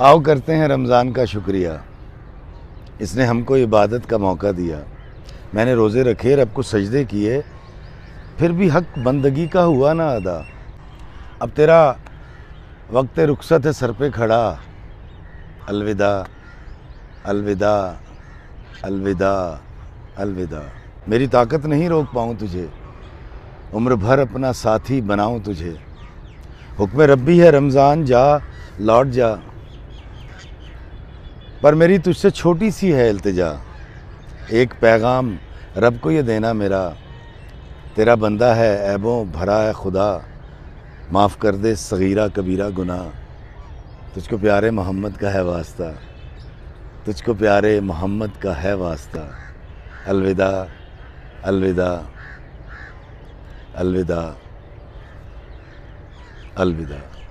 आओ करते हैं रमज़ान का शुक्रिया इसने हमको इबादत का मौका दिया मैंने रोज़े रखे रब को सजदे किए फिर भी हक बंदगी का हुआ ना अदा अब तेरा वक्त रुखसत है सर पे खड़ा अलविदा अलविदा अलविदा अलविदा मेरी ताकत नहीं रोक पाऊँ तुझे उम्र भर अपना साथी बनाऊँ तुझे हुक्म रब्बी है रमज़ान जा लौट जा पर मेरी तुझसे छोटी सी है अल्तजा एक पैगाम रब को ये देना मेरा तेरा बंदा है ऐबों भरा है खुदा माफ़ कर दे सगीरा कबीरा गुना तुझको प्यारे मोहम्मद का है वास्ता तुझको प्यारे मोहम्मद का है वास्ता अलविदा अलविदा अलविदा अलविदा